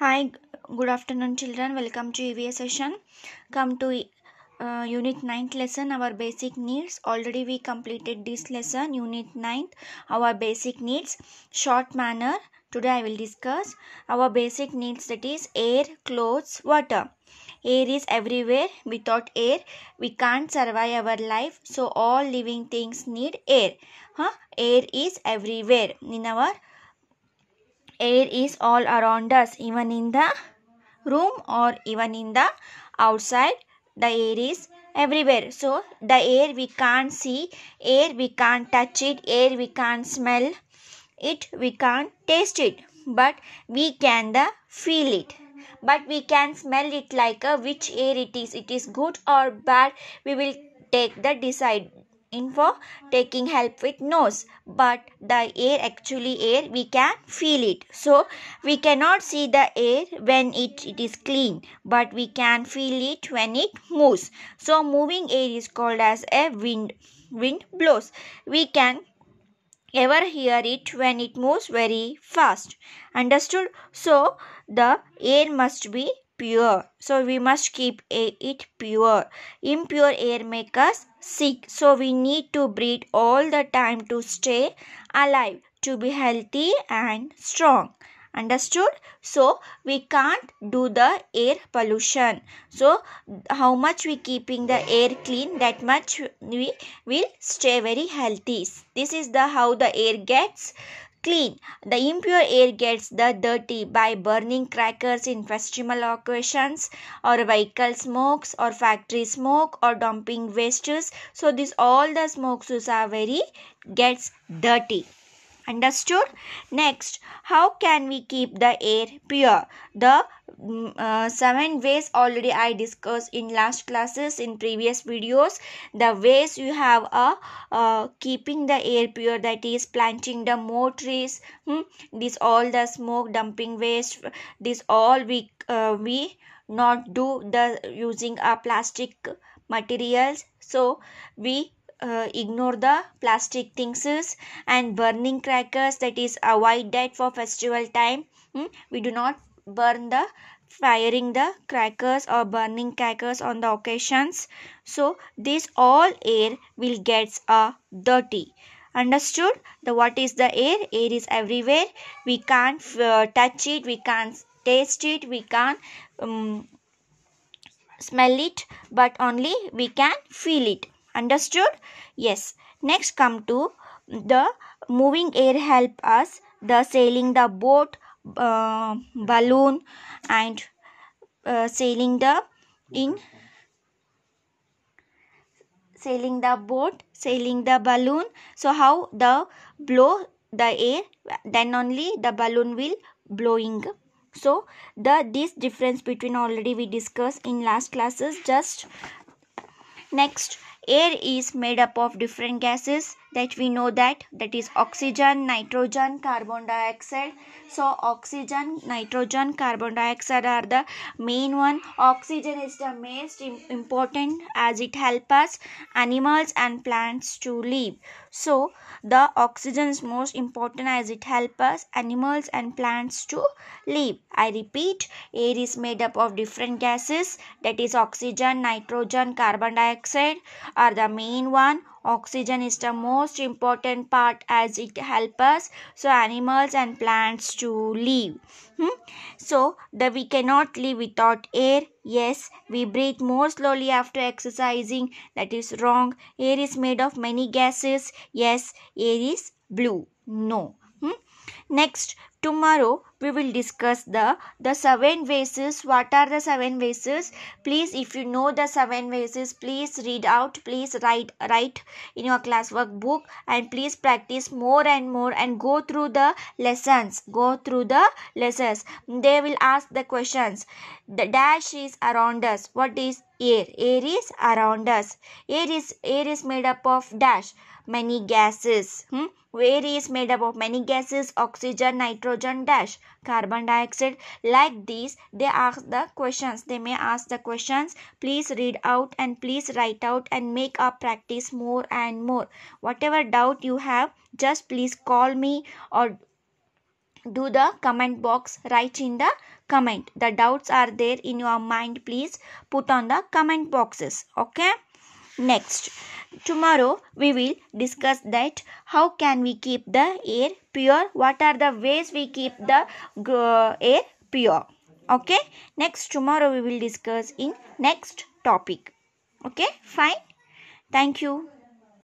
Hi, good afternoon children. Welcome to EVA session. Come to uh, unit 9th lesson, our basic needs. Already we completed this lesson, unit 9th, our basic needs. Short manner, today I will discuss our basic needs that is air, clothes, water. Air is everywhere. Without air, we can't survive our life. So all living things need air. Huh? Air is everywhere in our air is all around us even in the room or even in the outside the air is everywhere so the air we can't see air we can't touch it air we can't smell it we can't taste it but we can the feel it but we can smell it like a which air it is it is good or bad we will take the decide in for taking help with nose but the air actually air we can feel it so we cannot see the air when it, it is clean but we can feel it when it moves so moving air is called as a wind wind blows we can ever hear it when it moves very fast understood so the air must be pure so we must keep it pure impure air make us sick so we need to breathe all the time to stay alive to be healthy and strong understood so we can't do the air pollution so how much we keeping the air clean that much we will stay very healthy this is the how the air gets clean. The impure air gets the dirty by burning crackers in festival occasions or vehicle smokes or factory smoke or dumping wastes. So this all the smokes are very gets dirty. Understood? Next, how can we keep the air pure? The mm, uh, seven ways already I discussed in last classes in previous videos. The ways you have a uh, uh, keeping the air pure that is planting the more trees. Hmm? This all the smoke dumping waste. This all we uh, we not do the using a plastic materials. So we uh, ignore the plastic things and burning crackers that is avoid that for festival time hmm? we do not burn the firing the crackers or burning crackers on the occasions so this all air will gets a uh, dirty understood the what is the air air is everywhere we can't uh, touch it we can't taste it we can't um, smell it but only we can feel it Understood? Yes. Next come to the moving air help us the sailing the boat uh, balloon and uh, sailing the in sailing the boat sailing the balloon so how the blow the air then only the balloon will blowing so the this difference between already we discussed in last classes just next air is made up of different gases that we know that that is oxygen nitrogen carbon dioxide so oxygen nitrogen carbon dioxide are the main one oxygen is the most important as it help us animals and plants to live so the oxygen is most important as it help us animals and plants to live i repeat air is made up of different gases that is oxygen nitrogen carbon dioxide are the main one oxygen is the most important part as it helps us so animals and plants to live hmm? so the we cannot live without air yes we breathe more slowly after exercising that is wrong air is made of many gases yes air is blue no hmm? next tomorrow we will discuss the the seven vases what are the seven vases please if you know the seven vases please read out please write write in your classwork book and please practice more and more and go through the lessons go through the lessons they will ask the questions the dash is around us what is air air is around us air is air is made up of dash many gases hmm? air is made up of many gases oxygen nitrogen Hydrogen dash carbon dioxide like these they ask the questions they may ask the questions please read out and please write out and make a practice more and more whatever doubt you have just please call me or do the comment box write in the comment the doubts are there in your mind please put on the comment boxes okay next Tomorrow we will discuss that how can we keep the air pure? What are the ways we keep the air pure? Okay. Next tomorrow we will discuss in next topic. Okay. Fine. Thank you.